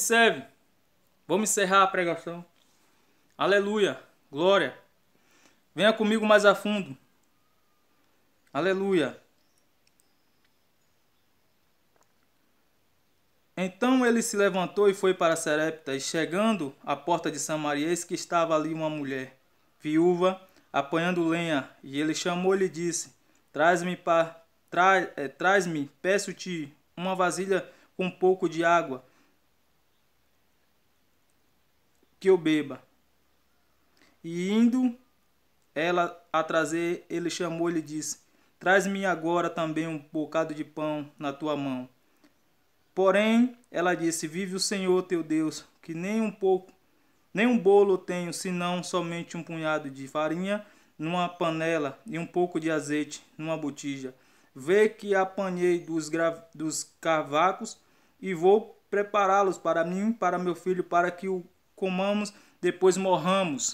Observe. Vamos encerrar a pregação. Aleluia. Glória. Venha comigo mais a fundo. Aleluia. Então ele se levantou e foi para Serepta, e chegando à porta de Samaria, eis que estava ali uma mulher, viúva, apanhando lenha, e ele chamou-lhe e disse: Traz-me, tra, é, traz-me, peço-te, uma vasilha com um pouco de água. que eu beba. E indo ela a trazer, ele chamou e lhe disse: Traz-me agora também um bocado de pão na tua mão. Porém, ela disse: Vive o Senhor teu Deus, que nem um pouco, nem um bolo tenho, senão somente um punhado de farinha numa panela e um pouco de azeite numa botija. Vê que apanhei dos, gra... dos cavacos e vou prepará-los para mim, para meu filho, para que o comamos, depois morramos.